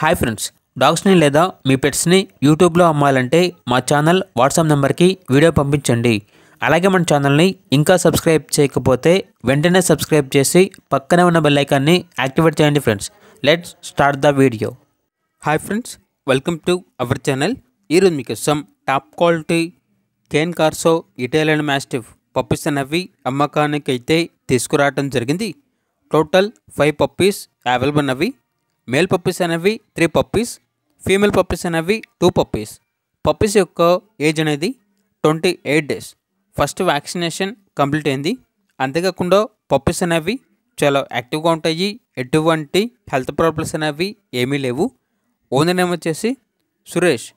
hi friends డాగ్స్ని లేదా మీ పెట్స్ని యూట్యూబ్లో అమ్మాలంటే మా ఛానల్ వాట్సాప్ నెంబర్కి వీడియో పంపించండి అలాగే మన ఛానల్ని ఇంకా సబ్స్క్రైబ్ చేయకపోతే వెంటనే సబ్స్క్రైబ్ చేసి పక్కనే ఉన్న బెల్లైకాన్ని యాక్టివేట్ చేయండి friends let's start the video hi friends welcome to our channel ఈరోజు ఇష్టం top quality Cane Corso Italian mastiff puppies అనేవి అమ్మకానికి అయితే తీసుకురావడం జరిగింది టోటల్ ఫైవ్ పప్పీస్ అవైలబుల్ అవి మేల్ పప్పీస్ అనేవి త్రీ పప్పీస్ ఫీమేల్ పప్పీస్ అనేవి టూ పప్పీస్ పప్పీస్ యొక్క ఏజ్ అనేది twenty eight days first vaccination complete అయింది అంతేకాకుండా పప్పీస్ అనేవి చాలా యాక్టివ్గా ఉంటాయి ఎటువంటి హెల్త్ ప్రాబ్లమ్స్ అనేవి ఏమీ లేవు ఓన్ నేమ్ వచ్చేసి సురేష్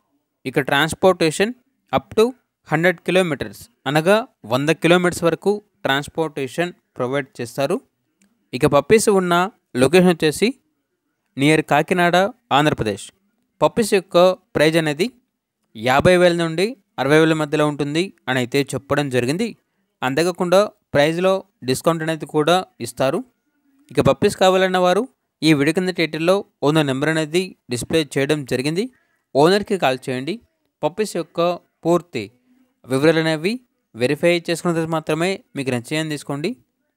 ఇక transportation up to hundred kilometres అనగా వంద కిలోమీటర్స్ వరకు ట్రాన్స్పోర్టేషన్ ప్రొవైడ్ చేస్తారు ఇక పప్పీస్ ఉన్న లొకేషన్ వచ్చేసి నియర్ కాకినాడ ఆంధ్రప్రదేశ్ పప్పీస్ యొక్క ప్రైజ్ అనేది యాభై వేల నుండి అరవై వేల మధ్యలో ఉంటుంది అని అయితే చెప్పడం జరిగింది అంతేకాకుండా ప్రైజ్లో డిస్కౌంట్ అనేది కూడా ఇస్తారు ఇక పప్పీస్ కావాలన్న వారు ఈ విడికింద థియేటర్లో ఓనర్ నెంబర్ అనేది డిస్ప్లే చేయడం జరిగింది ఓనర్కి కాల్ చేయండి పప్పీస్ యొక్క పూర్తి వివరాలు అనేవి వెరిఫై చేసుకున్న తర్వాత మాత్రమే మీకు నచ్చేయని తీసుకోండి